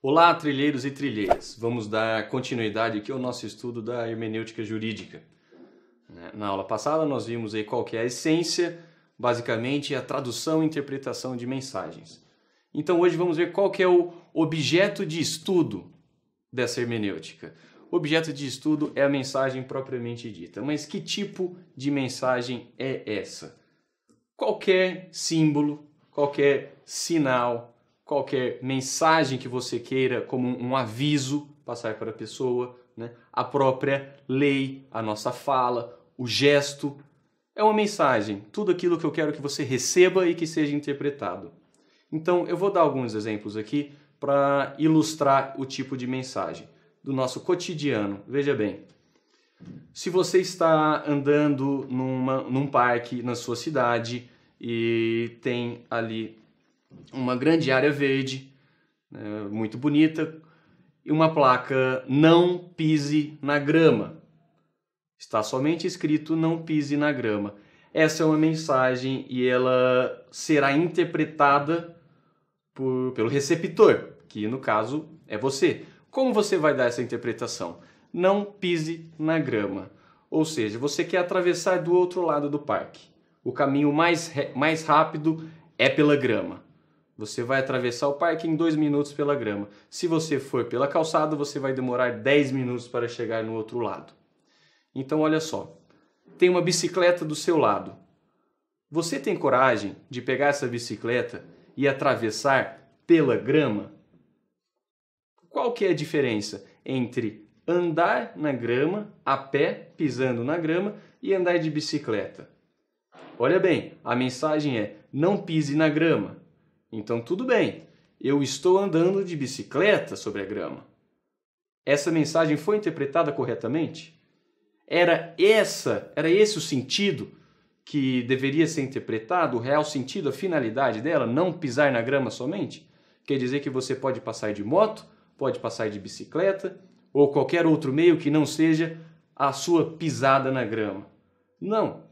Olá, trilheiros e trilheiras. Vamos dar continuidade aqui ao nosso estudo da hermenêutica jurídica. Né, na aula passada nós vimos aí qual que é a essência, basicamente a tradução e interpretação de mensagens. Então hoje vamos ver qual que é o objeto de estudo dessa hermenêutica objeto de estudo é a mensagem propriamente dita. Mas que tipo de mensagem é essa? Qualquer símbolo, qualquer sinal, qualquer mensagem que você queira, como um aviso, passar para a pessoa, né? a própria lei, a nossa fala, o gesto, é uma mensagem, tudo aquilo que eu quero que você receba e que seja interpretado. Então, eu vou dar alguns exemplos aqui para ilustrar o tipo de mensagem do nosso cotidiano. Veja bem, se você está andando numa, num parque na sua cidade e tem ali uma grande área verde, né, muito bonita, e uma placa não pise na grama. Está somente escrito não pise na grama. Essa é uma mensagem e ela será interpretada por, pelo receptor, que no caso é você. Como você vai dar essa interpretação? Não pise na grama. Ou seja, você quer atravessar do outro lado do parque. O caminho mais, mais rápido é pela grama. Você vai atravessar o parque em dois minutos pela grama. Se você for pela calçada, você vai demorar 10 minutos para chegar no outro lado. Então, olha só: tem uma bicicleta do seu lado. Você tem coragem de pegar essa bicicleta e atravessar pela grama? Qual que é a diferença entre andar na grama, a pé, pisando na grama, e andar de bicicleta? Olha bem, a mensagem é: não pise na grama. Então, tudo bem, eu estou andando de bicicleta sobre a grama. Essa mensagem foi interpretada corretamente? Era essa, era esse o sentido que deveria ser interpretado, o real sentido, a finalidade dela, não pisar na grama somente? Quer dizer que você pode passar de moto, pode passar de bicicleta ou qualquer outro meio que não seja a sua pisada na grama. Não.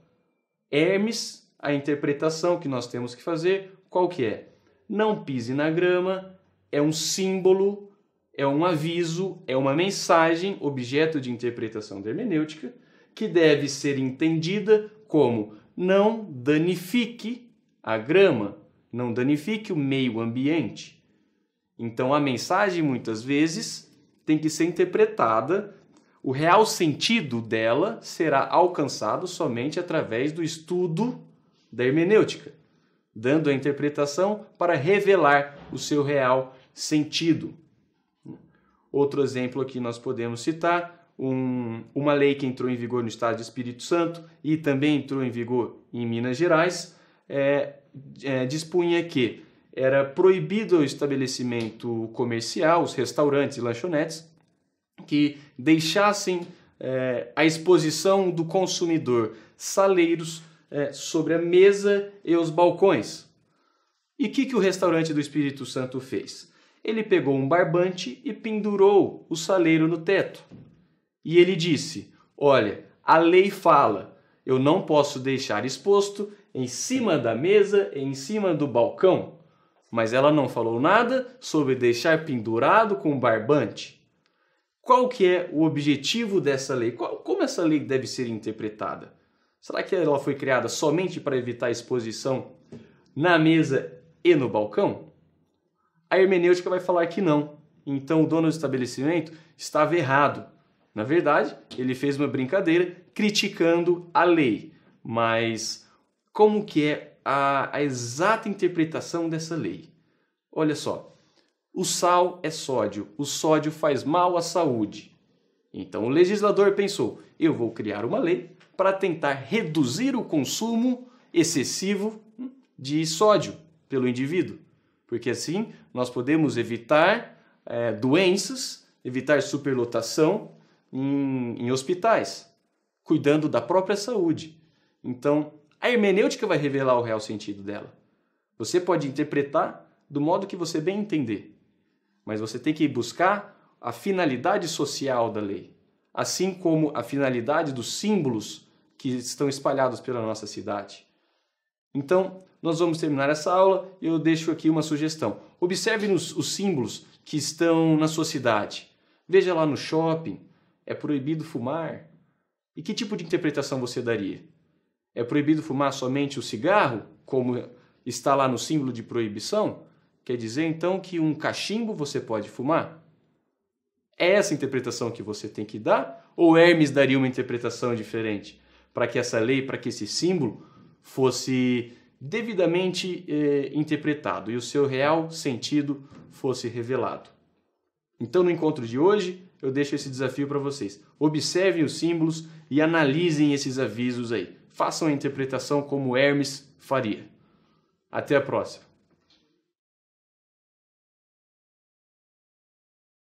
Hermes, a interpretação que nós temos que fazer, qual que é? Não pise na grama é um símbolo, é um aviso, é uma mensagem, objeto de interpretação hermenêutica, que deve ser entendida como não danifique a grama, não danifique o meio ambiente. Então a mensagem muitas vezes tem que ser interpretada, o real sentido dela será alcançado somente através do estudo da hermenêutica, dando a interpretação para revelar o seu real sentido. Outro exemplo aqui nós podemos citar um, uma lei que entrou em vigor no estado do Espírito Santo e também entrou em vigor em Minas Gerais, é, é, dispunha que era proibido o estabelecimento comercial, os restaurantes e lanchonetes, que deixassem é, a exposição do consumidor saleiros é, sobre a mesa e os balcões. E o que, que o restaurante do Espírito Santo fez? Ele pegou um barbante e pendurou o saleiro no teto. E ele disse: Olha, a lei fala, eu não posso deixar exposto em cima da mesa, em cima do balcão mas ela não falou nada sobre deixar pendurado com barbante. Qual que é o objetivo dessa lei? Qual, como essa lei deve ser interpretada? Será que ela foi criada somente para evitar exposição na mesa e no balcão? A hermenêutica vai falar que não. Então o dono do estabelecimento estava errado. Na verdade, ele fez uma brincadeira criticando a lei. Mas como que é a, a exata interpretação dessa lei. Olha só, o sal é sódio, o sódio faz mal à saúde. Então o legislador pensou: eu vou criar uma lei para tentar reduzir o consumo excessivo de sódio pelo indivíduo, porque assim nós podemos evitar é, doenças, evitar superlotação em, em hospitais, cuidando da própria saúde. Então a hermenêutica vai revelar o real sentido dela. Você pode interpretar do modo que você bem entender, mas você tem que buscar a finalidade social da lei, assim como a finalidade dos símbolos que estão espalhados pela nossa cidade. Então, nós vamos terminar essa aula e eu deixo aqui uma sugestão. Observe nos, os símbolos que estão na sua cidade. Veja lá no shopping, é proibido fumar. E que tipo de interpretação você daria? É proibido fumar somente o cigarro, como está lá no símbolo de proibição? Quer dizer então que um cachimbo você pode fumar? É essa a interpretação que você tem que dar? Ou Hermes daria uma interpretação diferente para que essa lei, para que esse símbolo fosse devidamente eh, interpretado e o seu real sentido fosse revelado? Então, no encontro de hoje, eu deixo esse desafio para vocês. Observem os símbolos e analisem esses avisos aí façam a interpretação como Hermes faria. Até a próxima!